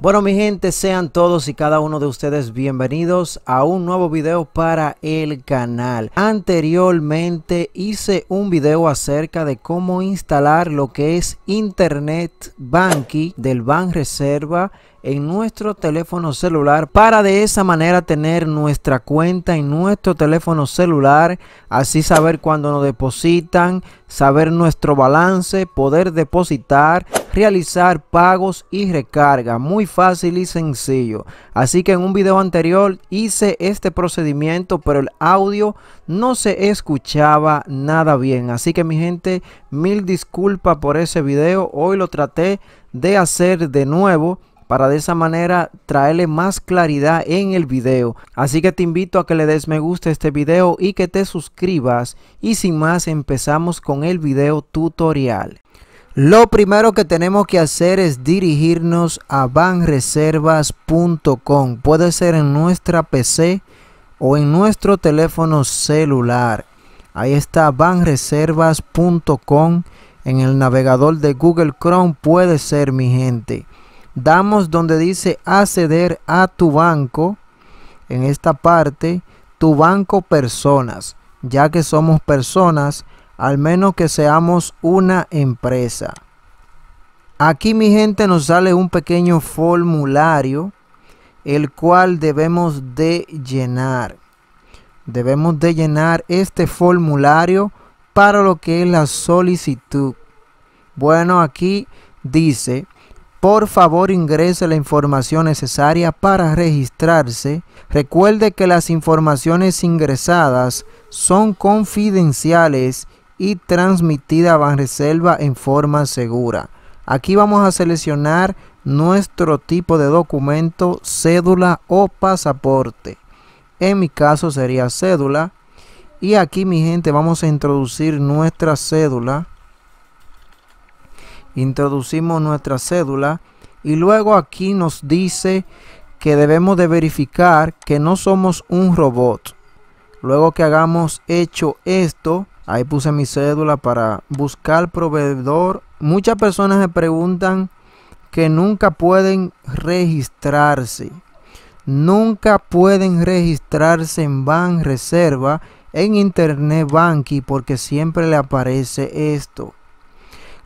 Bueno mi gente, sean todos y cada uno de ustedes bienvenidos a un nuevo video para el canal. Anteriormente hice un video acerca de cómo instalar lo que es Internet Banking del Ban Reserva en nuestro teléfono celular para de esa manera tener nuestra cuenta en nuestro teléfono celular, así saber cuando nos depositan, saber nuestro balance, poder depositar, realizar pagos y recarga. Muy fácil y sencillo. Así que en un video anterior hice este procedimiento, pero el audio no se escuchaba nada bien. Así que mi gente, mil disculpas por ese video. Hoy lo traté de hacer de nuevo para de esa manera traerle más claridad en el video. Así que te invito a que le des me gusta este video y que te suscribas. Y sin más empezamos con el video tutorial. Lo primero que tenemos que hacer es dirigirnos a banreservas.com. Puede ser en nuestra PC o en nuestro teléfono celular. Ahí está banreservas.com en el navegador de Google Chrome. Puede ser mi gente. Damos donde dice acceder a tu banco. En esta parte, tu banco personas. Ya que somos personas, al menos que seamos una empresa. Aquí mi gente nos sale un pequeño formulario el cual debemos de llenar. Debemos de llenar este formulario para lo que es la solicitud. Bueno, aquí dice, por favor ingrese la información necesaria para registrarse. Recuerde que las informaciones ingresadas son confidenciales y transmitida a reserva en forma segura. Aquí vamos a seleccionar nuestro tipo de documento, cédula o pasaporte. En mi caso sería cédula. Y aquí mi gente vamos a introducir nuestra cédula. Introducimos nuestra cédula y luego aquí nos dice que debemos de verificar que no somos un robot. Luego que hagamos hecho esto, Ahí puse mi cédula para buscar proveedor. Muchas personas me preguntan que nunca pueden registrarse. Nunca pueden registrarse en Ban Reserva, en Internet y porque siempre le aparece esto.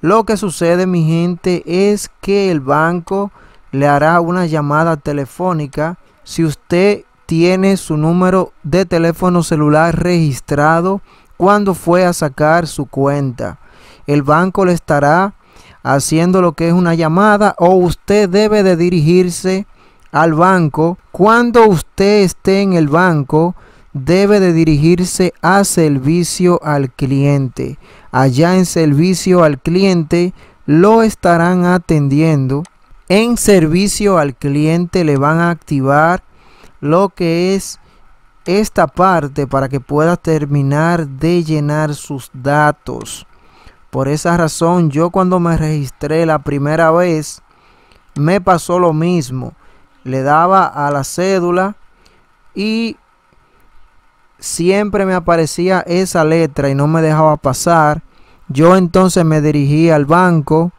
Lo que sucede, mi gente, es que el banco le hará una llamada telefónica si usted tiene su número de teléfono celular registrado cuando fue a sacar su cuenta. El banco le estará haciendo lo que es una llamada o usted debe de dirigirse al banco. Cuando usted esté en el banco, debe de dirigirse a servicio al cliente. Allá en servicio al cliente lo estarán atendiendo. En servicio al cliente le van a activar lo que es esta parte para que puedas terminar de llenar sus datos. Por esa razón, yo cuando me registré la primera vez, me pasó lo mismo. Le daba a la cédula y siempre me aparecía esa letra y no me dejaba pasar. Yo entonces me dirigí al banco.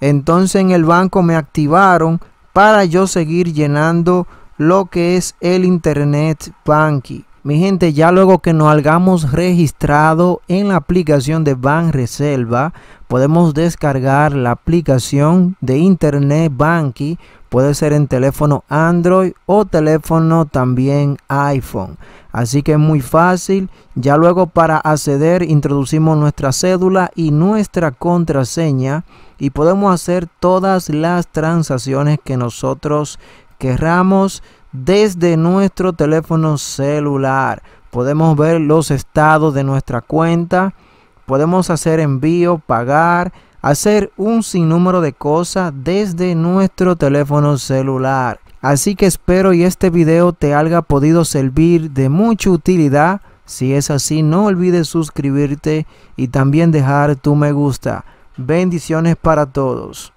Entonces en el banco me activaron para yo seguir llenando lo que es el Internet Banking. Mi gente, ya luego que nos hagamos registrado en la aplicación de Ban Reserva, podemos descargar la aplicación de Internet Banking. Puede ser en teléfono Android o teléfono también iPhone. Así que es muy fácil. Ya luego para acceder introducimos nuestra cédula y nuestra contraseña y podemos hacer todas las transacciones que nosotros querramos desde nuestro teléfono celular. Podemos ver los estados de nuestra cuenta, podemos hacer envío, pagar, hacer un sinnúmero de cosas desde nuestro teléfono celular. Así que espero y este video te haya podido servir de mucha utilidad. Si es así, no olvides suscribirte y también dejar tu me gusta. Bendiciones para todos.